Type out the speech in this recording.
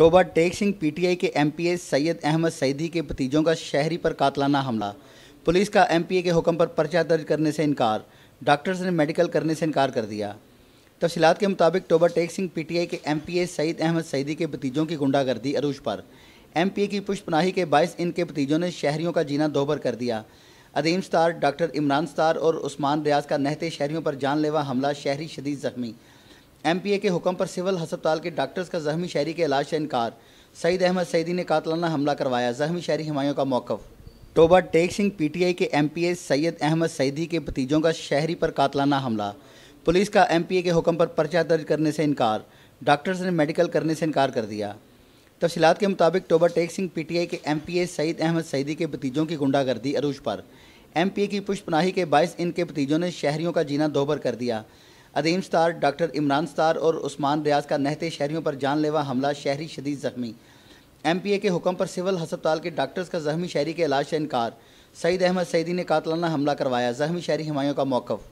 توبہ ٹیک سنگھ پی T I کے M P A Syed Ahmed Saeedi کے بھتیجوں کا شہری پر قاتلانہ حملہ پولیس کا ایم پی اے کے حکم پر پرچہ درج کرنے سے انکار ڈاکٹرز نے میڈیکل کرنے سے انکار کر دیا تفصیلات کے مطابق توبہ ٹیک سنگھ پی ٹی آئی کے M P A Syed Ahmed Saeedi کے بتیجوں کی گنڈا گردی عروج پر ایم پی اے کی پشت پناہی کے باعث ان کے بھتیجوں نے شہریوں کا جینا دوبر کر دیا عدیم ستار ڈاکٹر عمران ستار اور عثمان ریاض کا نہتے شہریوں پر جان لیوا حملہ شہری شدید زخمی ایم پی اے کے حکم پر سول ہسپتال کے ڈاکٹرز کا زخمی شہری کے علاج سے انکار سعید احمد سعیدی نے قاتلانہ حملہ کروایا زخمی شہری حمایوں کا موقف ٹوبا ٹیک سنگھ پی ٹی آئی کے M P A Syed Ahmed Saeedi کے بتیجوں کا شہری پر قاتلانہ حملہ پولیس کا ایم پی اے کے حکم پر پرچہ درج کرنے سے انکار ڈاکٹرز نے میڈیکل کرنے سے انکار کر دیا تفصیلات کے مطابق ٹوبا ٹیک سنگھ پی ٹی آئی کے M P A Saeed Ahmed Saeedi کے بتیجوں کی گنڈا گردی عروج پر ایم پی اے کی پشت پناہی کے باعث ان کے بھتیجوں نے شہریوں کا جینا دوبر کر دیا عدیم ستار ڈاکٹر عمران ستار اور عثمان ریاض کا نہتے شہریوں پر جان لیوا حملہ شہری شدید زخمی ایم پی اے کے حکم پر سول ہسپتال کے ڈاکٹرز کا زخمی شہری کے علاج سے انکار سعید احمد سعیدی نے قاتلانہ حملہ کروایا زخمی شہری حمایوں کا موقف